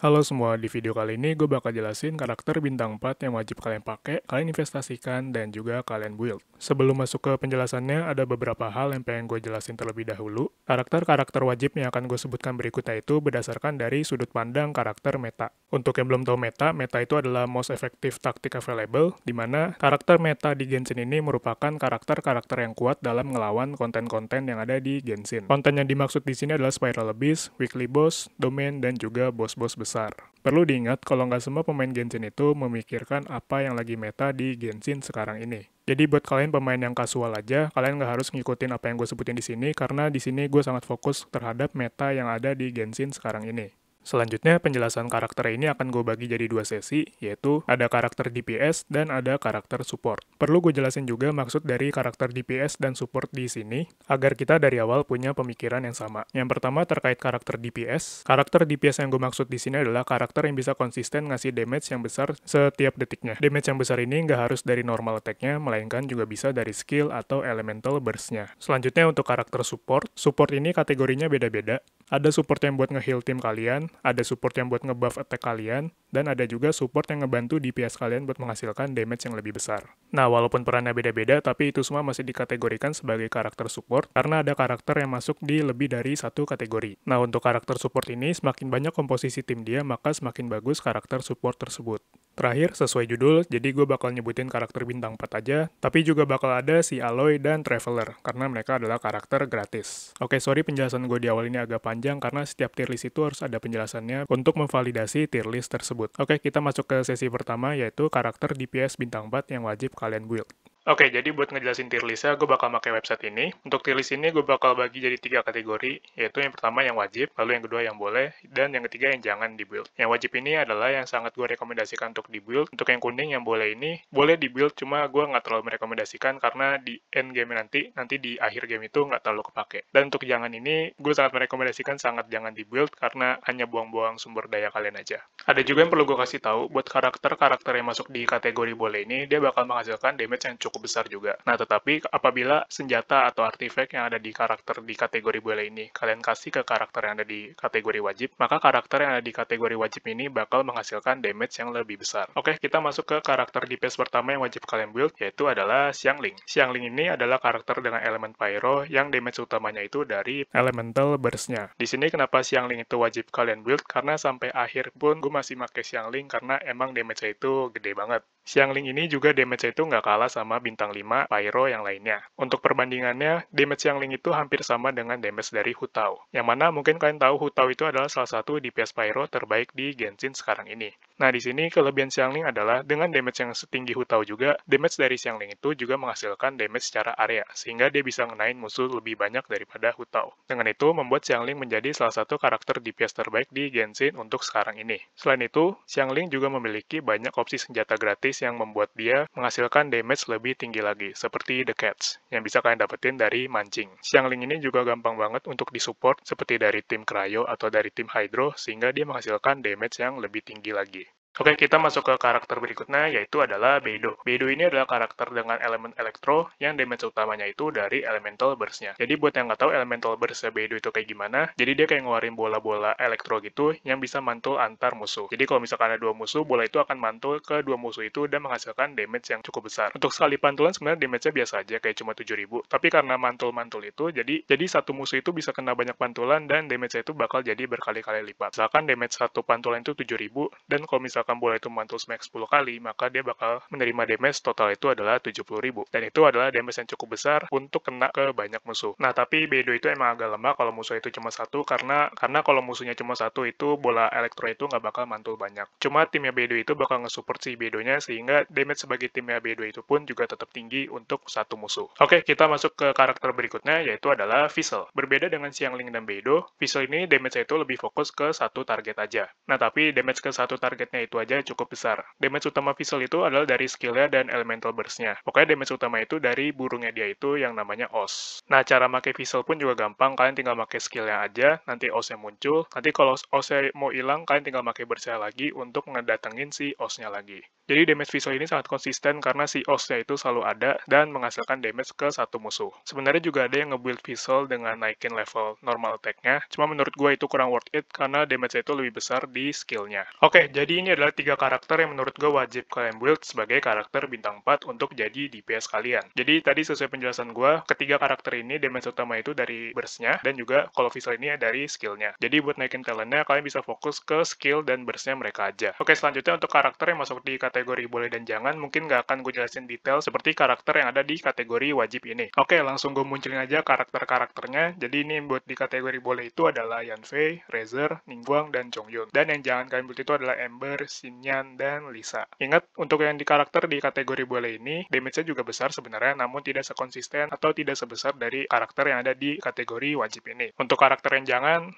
Halo semua, di video kali ini gue bakal jelasin karakter bintang 4 yang wajib kalian pakai, kalian investasikan, dan juga kalian build. Sebelum masuk ke penjelasannya, ada beberapa hal yang pengen gue jelasin terlebih dahulu. Karakter-karakter wajib yang akan gue sebutkan berikutnya itu berdasarkan dari sudut pandang karakter meta. Untuk yang belum tahu meta, meta itu adalah most effective tactic available, di mana karakter meta di Genshin ini merupakan karakter-karakter yang kuat dalam ngelawan konten-konten yang ada di Genshin. Konten yang dimaksud di sini adalah Spiral Abyss, Weekly Boss, Domain, dan juga boss-boss besar besar. Perlu diingat kalau nggak semua pemain Genshin itu memikirkan apa yang lagi meta di Genshin sekarang ini. Jadi buat kalian pemain yang kasual aja, kalian nggak harus ngikutin apa yang gue sebutin di sini karena di sini gue sangat fokus terhadap meta yang ada di Genshin sekarang ini. Selanjutnya, penjelasan karakter ini akan gue bagi jadi dua sesi, yaitu ada karakter DPS dan ada karakter support. Perlu gue jelasin juga maksud dari karakter DPS dan support di sini, agar kita dari awal punya pemikiran yang sama. Yang pertama terkait karakter DPS. Karakter DPS yang gue maksud di sini adalah karakter yang bisa konsisten ngasih damage yang besar setiap detiknya. Damage yang besar ini nggak harus dari normal attack-nya, melainkan juga bisa dari skill atau elemental burst-nya. Selanjutnya untuk karakter support. Support ini kategorinya beda-beda. Ada support yang buat nge heal tim kalian, ada support yang buat ngebuff attack kalian, dan ada juga support yang ngebantu DPS kalian buat menghasilkan damage yang lebih besar. Nah, walaupun perannya beda-beda, tapi itu semua masih dikategorikan sebagai karakter support, karena ada karakter yang masuk di lebih dari satu kategori. Nah, untuk karakter support ini, semakin banyak komposisi tim dia, maka semakin bagus karakter support tersebut. Terakhir, sesuai judul, jadi gue bakal nyebutin karakter bintang 4 aja, tapi juga bakal ada si Aloy dan Traveler, karena mereka adalah karakter gratis. Oke, sorry penjelasan gue di awal ini agak panjang, karena setiap tier list itu harus ada penjelasannya untuk memvalidasi tier list tersebut. Oke, kita masuk ke sesi pertama, yaitu karakter DPS bintang 4 yang wajib kalian build. Oke, jadi buat ngejelasin tier list, gue bakal pakai website ini. Untuk tier list ini gue bakal bagi jadi tiga kategori, yaitu yang pertama yang wajib, lalu yang kedua yang boleh, dan yang ketiga yang jangan dibuild. Yang wajib ini adalah yang sangat gue rekomendasikan untuk dibuild. Untuk yang kuning yang boleh ini, boleh dibuild, cuma gue nggak terlalu merekomendasikan karena di end game nanti, nanti di akhir game itu nggak terlalu kepake. Dan untuk jangan ini, gue sangat merekomendasikan sangat jangan dibuild karena hanya buang-buang sumber daya kalian aja. Ada juga yang perlu gue kasih tahu, buat karakter-karakter yang masuk di kategori boleh ini, dia bakal menghasilkan damage yang cukup cukup besar juga. Nah, tetapi apabila senjata atau artefak yang ada di karakter di kategori bule ini kalian kasih ke karakter yang ada di kategori wajib, maka karakter yang ada di kategori wajib ini bakal menghasilkan damage yang lebih besar. Oke, kita masuk ke karakter DPS pertama yang wajib kalian build, yaitu adalah Xiangling. Xiangling ini adalah karakter dengan elemen Pyro yang damage utamanya itu dari elemental burst-nya. Di sini kenapa Xiangling itu wajib kalian build, karena sampai akhir pun gue masih pakai Xiangling karena emang damage-nya itu gede banget. Xiangling ini juga damage-nya itu nggak kalah sama bintang 5, Pyro, yang lainnya. Untuk perbandingannya, damage yang Link itu hampir sama dengan damage dari Hutao. Yang mana mungkin kalian tahu Hutao itu adalah salah satu DPS Pyro terbaik di Genshin sekarang ini. Nah, di sini kelebihan Xiangling adalah dengan damage yang setinggi Hutao juga, damage dari Xiangling itu juga menghasilkan damage secara area, sehingga dia bisa ngenain musuh lebih banyak daripada Hutao. Dengan itu, membuat Xiangling menjadi salah satu karakter DPS terbaik di Genshin untuk sekarang ini. Selain itu, Xiangling juga memiliki banyak opsi senjata gratis yang membuat dia menghasilkan damage lebih tinggi lagi, seperti The Cats, yang bisa kalian dapetin dari mancing. Xiangling ini juga gampang banget untuk disupport, seperti dari tim Cryo atau dari tim Hydro, sehingga dia menghasilkan damage yang lebih tinggi lagi. Oke, kita masuk ke karakter berikutnya, yaitu adalah Beidou. Beidou ini adalah karakter dengan elemen elektro yang damage utamanya itu dari elemental burst-nya. Jadi buat yang nggak tahu elemental burst-nya Beidou itu kayak gimana, jadi dia kayak ngeluarin bola-bola elektro gitu yang bisa mantul antar musuh. Jadi kalau misalkan ada dua musuh, bola itu akan mantul ke dua musuh itu dan menghasilkan damage yang cukup besar. Untuk sekali pantulan sebenarnya damage-nya biasa aja, kayak cuma 7000. Tapi karena mantul-mantul itu, jadi jadi satu musuh itu bisa kena banyak pantulan dan damage-nya itu bakal jadi berkali-kali lipat. Misalkan damage satu pantulan itu 7000, dan kalau misalkan misalkan bola itu mantul smack 10 kali, maka dia bakal menerima damage total itu adalah 70 ribu. Dan itu adalah damage yang cukup besar untuk kena ke banyak musuh. Nah, tapi Bedo itu emang agak lemah kalau musuh itu cuma satu, karena karena kalau musuhnya cuma satu itu bola elektro itu nggak bakal mantul banyak. Cuma timnya Bedo itu bakal nge-support si Bedonya sehingga damage sebagai timnya Bedo itu pun juga tetap tinggi untuk satu musuh. Oke, kita masuk ke karakter berikutnya yaitu adalah Fizzle. Berbeda dengan Siang Link dan Bedo, Fizzle ini damage nya itu lebih fokus ke satu target aja. Nah, tapi damage ke satu targetnya itu itu aja cukup besar. Damage utama Fizzle itu adalah dari skillnya dan elemental burstnya. Pokoknya damage utama itu dari burungnya dia itu yang namanya os. Nah, cara make Fizzle pun juga gampang. Kalian tinggal make skillnya aja, nanti Oz-nya muncul. Nanti kalau oz mau hilang, kalian tinggal make burstnya lagi untuk ngedatengin si osnya lagi. Jadi damage visual ini sangat konsisten karena si os-nya itu selalu ada dan menghasilkan damage ke satu musuh. Sebenarnya juga ada yang nge-build visual dengan naikin level normal attack-nya, cuma menurut gue itu kurang worth it karena damage itu lebih besar di skill-nya. Oke, jadi ini adalah tiga karakter yang menurut gue wajib kalian build sebagai karakter bintang 4 untuk jadi DPS kalian. Jadi tadi sesuai penjelasan gue, ketiga karakter ini damage utama itu dari burst-nya dan juga kalau visual ini dari skill-nya. Jadi buat naikin talent-nya, kalian bisa fokus ke skill dan burst-nya mereka aja. Oke, selanjutnya untuk karakter yang masuk di kategori kategori boleh dan jangan, mungkin nggak akan gue jelasin detail seperti karakter yang ada di kategori wajib ini. Oke, langsung gue munculin aja karakter-karakternya. Jadi ini buat di kategori boleh itu adalah Yanfei, Razer, Ningguang, dan Chongyun. Dan yang jangan kalian buat itu adalah Ember, Xinyan, dan Lisa. Ingat, untuk yang di karakter di kategori boleh ini, damage-nya juga besar sebenarnya, namun tidak sekonsisten atau tidak sebesar dari karakter yang ada di kategori wajib ini. Untuk karakter yang jangan,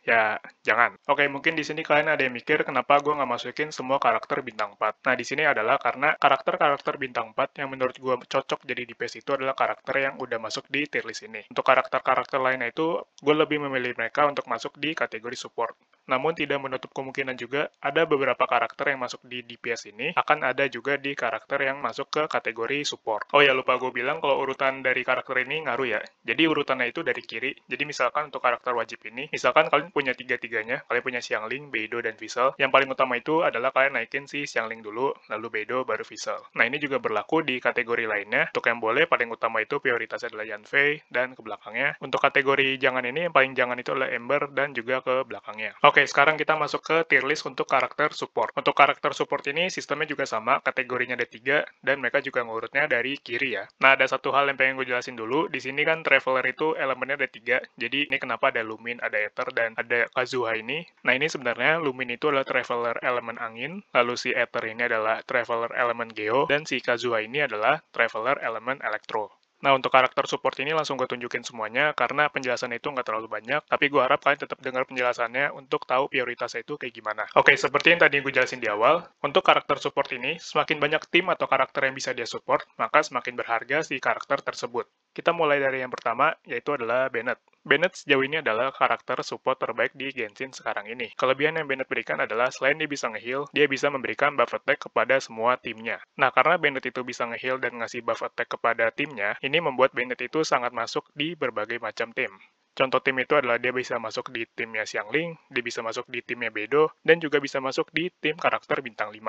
Ya, jangan. Oke, mungkin di sini kalian ada yang mikir kenapa gue nggak masukin semua karakter bintang 4. Nah, di sini adalah karena karakter-karakter bintang 4 yang menurut gue cocok jadi di itu adalah karakter yang udah masuk di tier list ini. Untuk karakter-karakter lainnya itu, gue lebih memilih mereka untuk masuk di kategori support. Namun tidak menutup kemungkinan juga ada beberapa karakter yang masuk di DPS ini akan ada juga di karakter yang masuk ke kategori support. Oh ya lupa gue bilang kalau urutan dari karakter ini ngaruh ya. Jadi urutannya itu dari kiri. Jadi misalkan untuk karakter wajib ini, misalkan kalian punya tiga-tiganya, kalian punya Xiangling, Beidou, dan Vissel. Yang paling utama itu adalah kalian naikin si Xiangling dulu, lalu Beidou, baru Vissel. Nah ini juga berlaku di kategori lainnya. Untuk yang boleh paling utama itu prioritasnya adalah Yanfei dan ke belakangnya. Untuk kategori jangan ini yang paling jangan itu adalah Ember dan juga ke belakangnya. Oke, Oke, sekarang kita masuk ke tier list untuk karakter support. Untuk karakter support ini sistemnya juga sama, kategorinya ada tiga, dan mereka juga ngurutnya dari kiri ya. Nah, ada satu hal yang pengen gue jelasin dulu. Di sini kan Traveler itu elemennya ada tiga, jadi ini kenapa ada Lumin, ada Ether, dan ada Kazuha ini. Nah, ini sebenarnya Lumin itu adalah Traveler elemen angin, lalu si Ether ini adalah Traveler elemen geo, dan si Kazuha ini adalah Traveler elemen elektro. Nah, untuk karakter support ini langsung gue tunjukin semuanya karena penjelasan itu nggak terlalu banyak, tapi gue harap kalian tetap dengar penjelasannya untuk tahu prioritasnya itu kayak gimana. Oke, seperti yang tadi gue jelasin di awal, untuk karakter support ini, semakin banyak tim atau karakter yang bisa dia support, maka semakin berharga si karakter tersebut. Kita mulai dari yang pertama, yaitu adalah Bennett. Bennett sejauh ini adalah karakter support terbaik di Genshin sekarang ini. Kelebihan yang Bennett berikan adalah selain dia bisa nge ngeheal, dia bisa memberikan buff attack kepada semua timnya. Nah, karena Bennett itu bisa nge ngeheal dan ngasih buff attack kepada timnya, ini membuat Bennett itu sangat masuk di berbagai macam tim. Contoh tim itu adalah dia bisa masuk di timnya Xiangling, dia bisa masuk di timnya Bedo, dan juga bisa masuk di tim karakter bintang 5.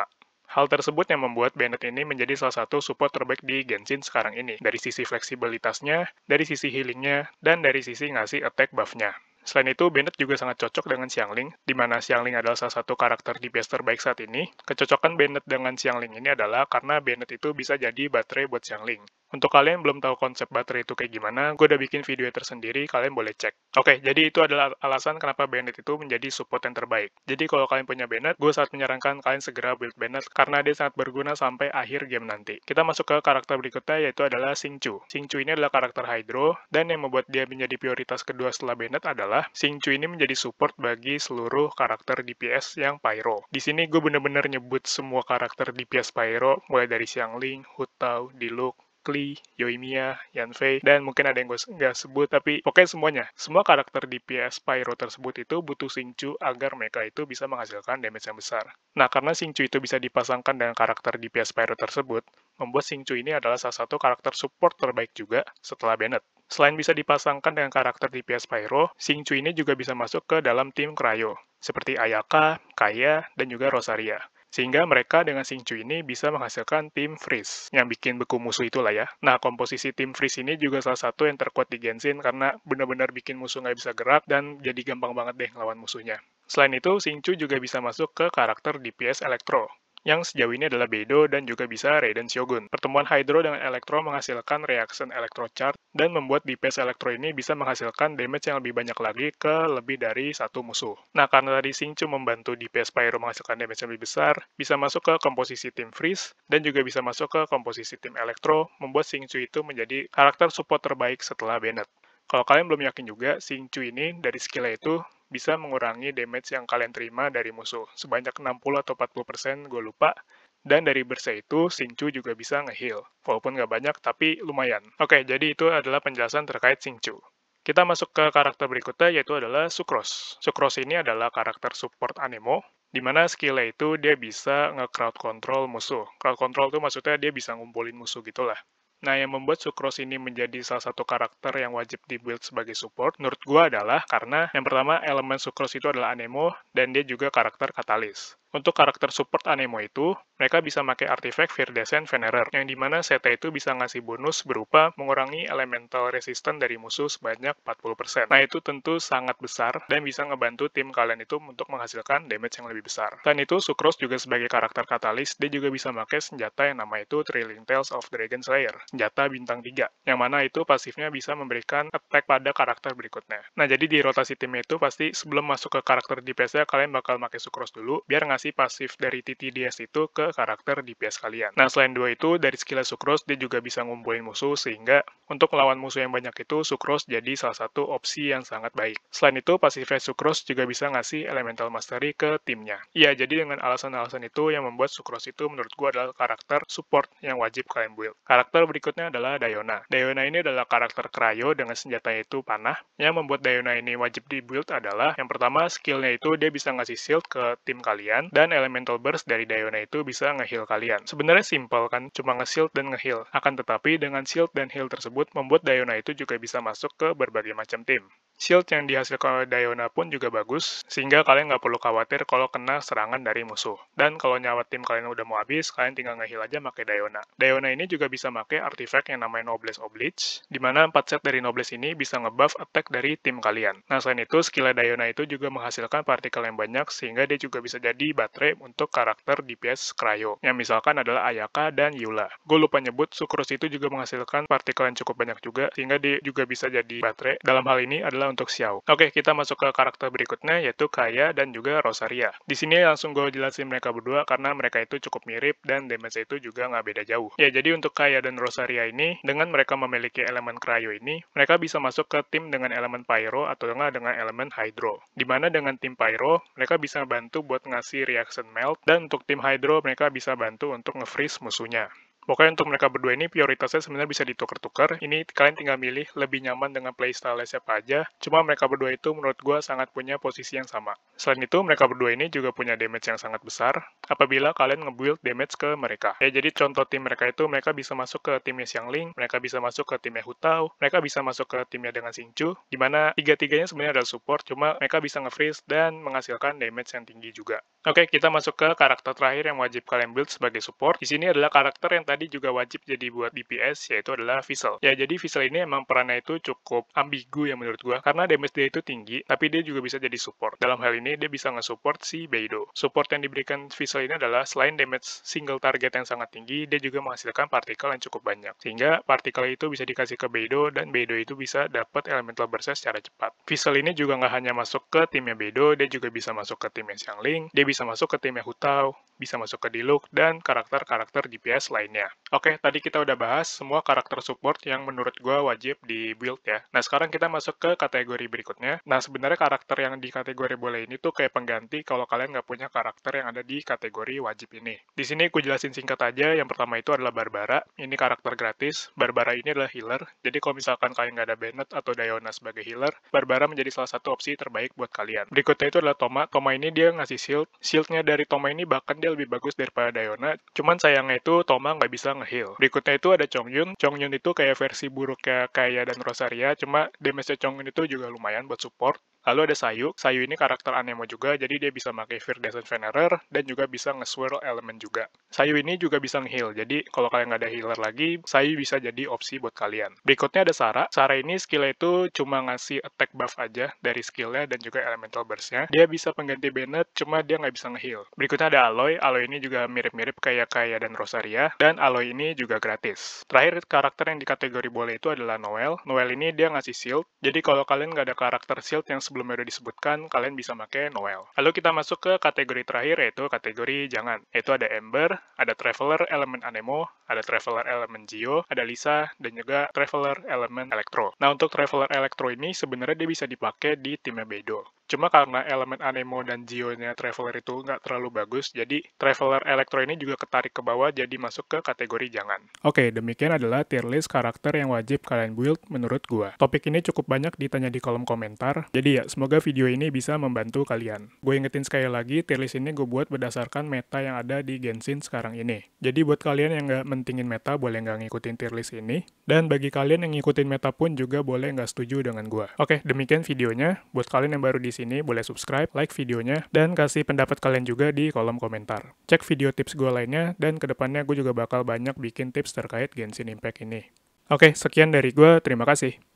Hal tersebut yang membuat Bennett ini menjadi salah satu support terbaik di Genshin sekarang ini, dari sisi fleksibilitasnya, dari sisi healingnya, dan dari sisi ngasih attack buffnya. Selain itu, Bennett juga sangat cocok dengan Xiangling, di mana Xiangling adalah salah satu karakter di DPS terbaik saat ini. Kecocokan Bennett dengan Xiangling ini adalah karena Bennett itu bisa jadi baterai buat Xiangling. Untuk kalian yang belum tahu konsep baterai itu kayak gimana, gue udah bikin video tersendiri, kalian boleh cek. Oke, jadi itu adalah alasan kenapa Bennett itu menjadi support yang terbaik. Jadi kalau kalian punya Bennett, gue sangat menyarankan kalian segera build Bennett karena dia sangat berguna sampai akhir game nanti. Kita masuk ke karakter berikutnya yaitu adalah Chu. Sing Chu ini adalah karakter Hydro dan yang membuat dia menjadi prioritas kedua setelah Bennett adalah Chu ini menjadi support bagi seluruh karakter DPS yang Pyro. Di sini gue bener-bener nyebut semua karakter DPS Pyro mulai dari Xiangling, Hu Tao, Diluc, Klee, Yoimiya, Yanfei, dan mungkin ada yang gue nggak sebut, tapi pokoknya semuanya. Semua karakter DPS Pyro tersebut itu butuh Singchu agar mereka itu bisa menghasilkan damage yang besar. Nah, karena Singchu itu bisa dipasangkan dengan karakter DPS Pyro tersebut, membuat Singchu ini adalah salah satu karakter support terbaik juga setelah Bennett. Selain bisa dipasangkan dengan karakter DPS Pyro, Singchu ini juga bisa masuk ke dalam tim Cryo, seperti Ayaka, Kaya, dan juga Rosaria. Sehingga mereka dengan Singchu ini bisa menghasilkan tim freeze, yang bikin beku musuh itulah ya. Nah, komposisi tim freeze ini juga salah satu yang terkuat di Genshin karena benar-benar bikin musuh nggak bisa gerak dan jadi gampang banget deh ngelawan musuhnya. Selain itu, Singchu juga bisa masuk ke karakter DPS Electro, yang sejauh ini adalah Bedo dan juga bisa Raiden Shogun. Pertemuan Hydro dengan Electro menghasilkan reaction Electro Charge dan membuat DPS Electro ini bisa menghasilkan damage yang lebih banyak lagi ke lebih dari satu musuh. Nah, karena tadi Singchu membantu DPS Pyro menghasilkan damage yang lebih besar, bisa masuk ke komposisi tim Freeze dan juga bisa masuk ke komposisi tim Electro, membuat Singchu itu menjadi karakter support terbaik setelah Bennett. Kalau kalian belum yakin juga, Singchu ini dari skill itu bisa mengurangi damage yang kalian terima dari musuh, sebanyak 60 atau 40%, gue lupa. Dan dari bersih itu, Singchu juga bisa ngeheal. Walaupun nggak banyak, tapi lumayan. Oke, jadi itu adalah penjelasan terkait Singchu. Kita masuk ke karakter berikutnya, yaitu adalah Sucrose. Sucrose ini adalah karakter support anemo, di mana skillnya itu dia bisa nge-crowd control musuh. Crowd control itu maksudnya dia bisa ngumpulin musuh gitulah. Nah, yang membuat Sucrose ini menjadi salah satu karakter yang wajib dibuild sebagai support, menurut gue adalah karena yang pertama elemen Sucrose itu adalah anemo, dan dia juga karakter katalis. Untuk karakter support Anemo itu, mereka bisa pakai artifact Descent Venerer, yang dimana Seta itu bisa ngasih bonus berupa mengurangi elemental resisten dari musuh sebanyak 40%. Nah itu tentu sangat besar dan bisa ngebantu tim kalian itu untuk menghasilkan damage yang lebih besar. Dan itu, Sucrose juga sebagai karakter katalis, dia juga bisa pakai senjata yang nama itu Trailing Tales of Dragon Slayer, senjata bintang 3, yang mana itu pasifnya bisa memberikan attack pada karakter berikutnya. Nah jadi di rotasi tim itu pasti sebelum masuk ke karakter DPS-nya kalian bakal pakai Sucrose dulu, biar ngasih translasi pasif dari TTDS itu ke karakter DPS kalian. Nah, selain dua itu, dari skillnya Sucrose dia juga bisa ngumpulin musuh sehingga untuk melawan musuh yang banyak itu Sucrose jadi salah satu opsi yang sangat baik. Selain itu, pasifnya Sucrose juga bisa ngasih Elemental Mastery ke timnya. Iya, jadi dengan alasan-alasan itu yang membuat Sucrose itu menurut gua adalah karakter support yang wajib kalian build. Karakter berikutnya adalah dayona. Dayona ini adalah karakter Cryo dengan senjata itu panah. Yang membuat dayona ini wajib di build adalah yang pertama skillnya itu dia bisa ngasih shield ke tim kalian dan elemental burst dari Dayona itu bisa ngeheal kalian. Sebenarnya simple kan, cuma nge-shield dan nge-heal. Akan tetapi dengan shield dan heal tersebut membuat Dayona itu juga bisa masuk ke berbagai macam tim. Shield yang dihasilkan oleh Diona pun juga bagus, sehingga kalian nggak perlu khawatir kalau kena serangan dari musuh. Dan kalau nyawa tim kalian udah mau habis, kalian tinggal ngehil aja pakai Diona. Diona ini juga bisa pakai artifact yang namanya Nobles Oblige, di mana 4 set dari Nobles ini bisa ngebuff attack dari tim kalian. Nah, selain itu, skill Diona itu juga menghasilkan partikel yang banyak, sehingga dia juga bisa jadi baterai untuk karakter DPS Cryo, yang misalkan adalah Ayaka dan Yula. Gue lupa nyebut, Sucrose itu juga menghasilkan partikel yang cukup banyak juga, sehingga dia juga bisa jadi baterai. Dalam hal ini adalah untuk Xiao. Oke, kita masuk ke karakter berikutnya yaitu Kaya dan juga Rosaria. Di sini langsung gue jelasin mereka berdua karena mereka itu cukup mirip dan damage itu juga nggak beda jauh. Ya, jadi untuk Kaya dan Rosaria ini, dengan mereka memiliki elemen Cryo ini, mereka bisa masuk ke tim dengan elemen Pyro atau tengah dengan elemen Hydro. Dimana dengan tim Pyro, mereka bisa bantu buat ngasih reaction melt, dan untuk tim Hydro, mereka bisa bantu untuk nge-freeze musuhnya. Pokoknya untuk mereka berdua ini prioritasnya sebenarnya bisa ditukar-tukar. Ini kalian tinggal milih lebih nyaman dengan playstyle siapa aja. Cuma mereka berdua itu menurut gue sangat punya posisi yang sama. Selain itu, mereka berdua ini juga punya damage yang sangat besar apabila kalian nge-build damage ke mereka. Ya, jadi contoh tim mereka itu, mereka bisa masuk ke timnya Xiang Ling, mereka bisa masuk ke timnya Hu Tao mereka bisa masuk ke timnya dengan Xing di mana tiga-tiganya sebenarnya adalah support, cuma mereka bisa nge-freeze dan menghasilkan damage yang tinggi juga. Oke, kita masuk ke karakter terakhir yang wajib kalian build sebagai support. Di sini adalah karakter yang tadi juga wajib jadi buat DPS yaitu adalah Vissel. Ya jadi Vissel ini emang perannya itu cukup ambigu ya menurut gue karena damage dia itu tinggi tapi dia juga bisa jadi support. Dalam hal ini dia bisa nge-support si Beidou. Support yang diberikan Vissel ini adalah selain damage single target yang sangat tinggi, dia juga menghasilkan partikel yang cukup banyak. Sehingga partikel itu bisa dikasih ke Beidou dan Beidou itu bisa dapat elemental burst secara cepat. Vissel ini juga nggak hanya masuk ke timnya Beidou, dia juga bisa masuk ke timnya Xiangling, dia bisa masuk ke timnya Hutao, bisa masuk ke Diluc, dan karakter-karakter DPS lainnya lainnya. Oke, tadi kita udah bahas semua karakter support yang menurut gue wajib di build ya. Nah, sekarang kita masuk ke kategori berikutnya. Nah, sebenarnya karakter yang di kategori boleh ini tuh kayak pengganti kalau kalian nggak punya karakter yang ada di kategori wajib ini. Di sini aku jelasin singkat aja, yang pertama itu adalah Barbara. Ini karakter gratis. Barbara ini adalah healer. Jadi kalau misalkan kalian nggak ada Bennett atau Diana sebagai healer, Barbara menjadi salah satu opsi terbaik buat kalian. Berikutnya itu adalah Toma. Toma ini dia ngasih shield. Shieldnya dari Toma ini bahkan dia lebih bagus daripada Diana. Cuman sayangnya itu Toma nggak bisa ngeheal. Berikutnya itu ada Chongyun. Chongyun itu kayak versi buruknya Kaya dan Rosaria, cuma damage-nya Chongyun itu juga lumayan buat support. Lalu ada Sayu. Sayu ini karakter Anemo juga, jadi dia bisa pakai Descent Venerer dan juga bisa nge-swirl elemen juga. Sayu ini juga bisa nge-heal, jadi kalau kalian nggak ada healer lagi, Sayu bisa jadi opsi buat kalian. Berikutnya ada sarah sarah ini skillnya itu cuma ngasih attack buff aja dari skillnya dan juga elemental burstnya. Dia bisa pengganti Bennett, cuma dia nggak bisa nge-heal. Berikutnya ada Aloy. Aloy ini juga mirip-mirip kayak Kaya dan Rosaria, dan Aloy ini juga gratis. Terakhir, karakter yang di kategori boleh itu adalah Noel. Noel ini dia ngasih shield, jadi kalau kalian nggak ada karakter shield yang sebelumnya udah disebutkan, kalian bisa pakai Noel. Lalu kita masuk ke kategori terakhir, yaitu kategori jangan. Yaitu ada Ember, ada Traveler Element Anemo, ada Traveler Element Geo, ada Lisa, dan juga Traveler Element Electro. Nah, untuk Traveler Electro ini sebenarnya dia bisa dipakai di timnya Bedo. Cuma karena elemen Anemo dan Gio-nya Traveler itu nggak terlalu bagus, jadi Traveler Electro ini juga ketarik ke bawah jadi masuk ke kategori jangan. Oke, okay, demikian adalah tier list karakter yang wajib kalian build menurut gua. Topik ini cukup banyak ditanya di kolom komentar, jadi ya semoga video ini bisa membantu kalian. Gue ingetin sekali lagi, tier list ini gue buat berdasarkan meta yang ada di Genshin sekarang ini. Jadi buat kalian yang nggak mentingin meta, boleh nggak ngikutin tier list ini. Dan bagi kalian yang ngikutin meta pun juga boleh nggak setuju dengan gua. Oke, okay, demikian videonya. Buat kalian yang baru di sini, sini, boleh subscribe, like videonya, dan kasih pendapat kalian juga di kolom komentar. Cek video tips gue lainnya, dan kedepannya gue juga bakal banyak bikin tips terkait Genshin Impact ini. Oke, sekian dari gue, terima kasih.